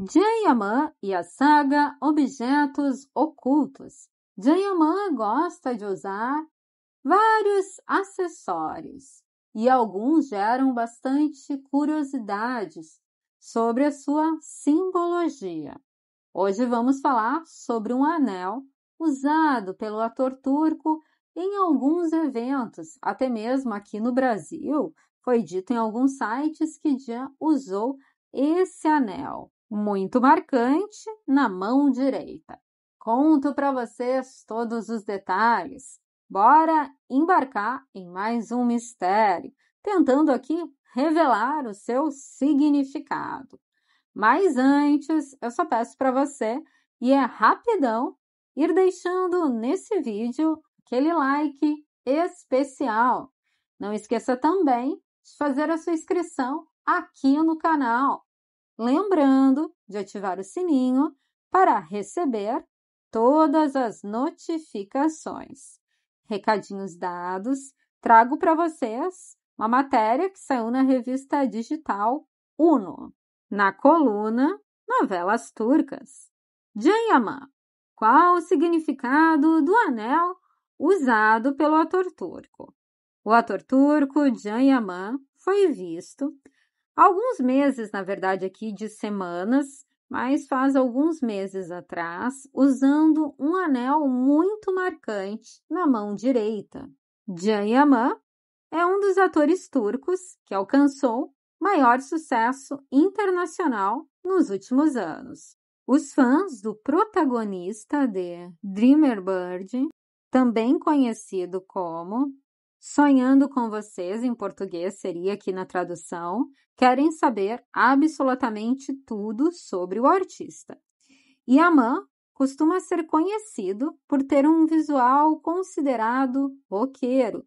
Jayaman e a saga Objetos Ocultos. Jayaman gosta de usar vários acessórios e alguns geram bastante curiosidades sobre a sua simbologia. Hoje vamos falar sobre um anel usado pelo ator turco em alguns eventos, até mesmo aqui no Brasil. Foi dito em alguns sites que já usou esse anel muito marcante na mão direita. Conto para vocês todos os detalhes. Bora embarcar em mais um mistério, tentando aqui revelar o seu significado. Mas antes, eu só peço para você, e é rapidão, ir deixando nesse vídeo aquele like especial. Não esqueça também de fazer a sua inscrição aqui no canal lembrando de ativar o sininho para receber todas as notificações. Recadinhos dados, trago para vocês uma matéria que saiu na revista digital Uno, na coluna Novelas Turcas. Jayama, qual o significado do anel usado pelo ator turco? O ator turco Can Yaman foi visto alguns meses, na verdade, aqui de semanas, mas faz alguns meses atrás, usando um anel muito marcante na mão direita. Jan Yaman é um dos atores turcos que alcançou maior sucesso internacional nos últimos anos. Os fãs do protagonista de Dreamer Bird, também conhecido como Sonhando com vocês, em português seria aqui na tradução, querem saber absolutamente tudo sobre o artista. E costuma ser conhecido por ter um visual considerado roqueiro.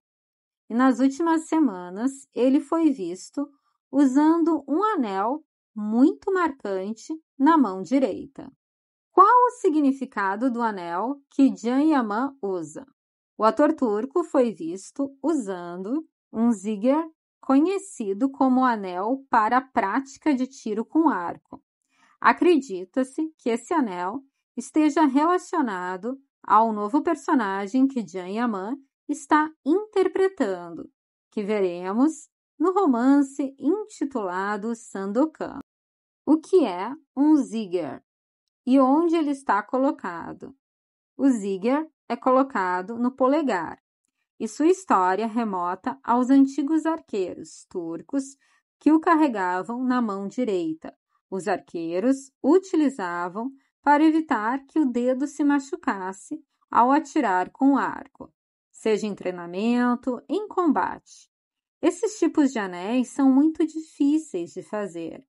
E nas últimas semanas, ele foi visto usando um anel muito marcante na mão direita. Qual o significado do anel que Jan Yaman usa? O ator turco foi visto usando um zigger conhecido como anel para a prática de tiro com arco. Acredita-se que esse anel esteja relacionado ao novo personagem que Jan Yaman está interpretando, que veremos no romance intitulado Sandokan. O que é um zigger e onde ele está colocado? O zigger é colocado no polegar, e sua história remota aos antigos arqueiros turcos que o carregavam na mão direita. Os arqueiros utilizavam para evitar que o dedo se machucasse ao atirar com o arco, seja em treinamento, em combate. Esses tipos de anéis são muito difíceis de fazer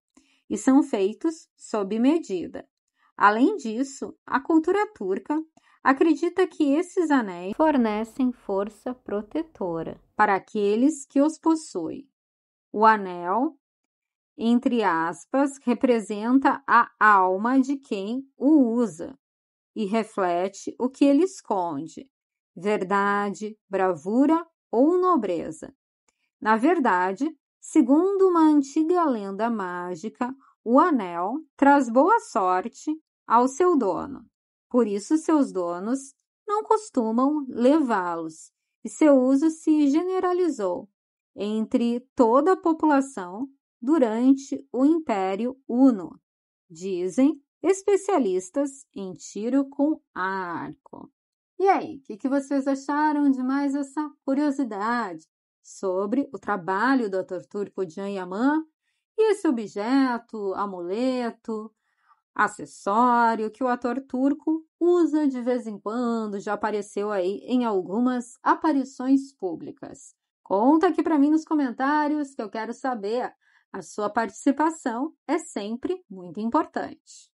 e são feitos sob medida. Além disso, a cultura turca acredita que esses anéis fornecem força protetora para aqueles que os possuem. O anel, entre aspas, representa a alma de quem o usa e reflete o que ele esconde: verdade, bravura ou nobreza. Na verdade, segundo uma antiga lenda mágica, o anel traz boa sorte ao seu dono. Por isso, seus donos não costumam levá-los, e seu uso se generalizou entre toda a população durante o Império Uno, dizem especialistas em tiro com arco. E aí, o que, que vocês acharam de mais essa curiosidade sobre o trabalho do ator turco Podian Yaman e esse objeto, amuleto, acessório que o ator turco usa de vez em quando, já apareceu aí em algumas aparições públicas. Conta aqui para mim nos comentários que eu quero saber. A sua participação é sempre muito importante.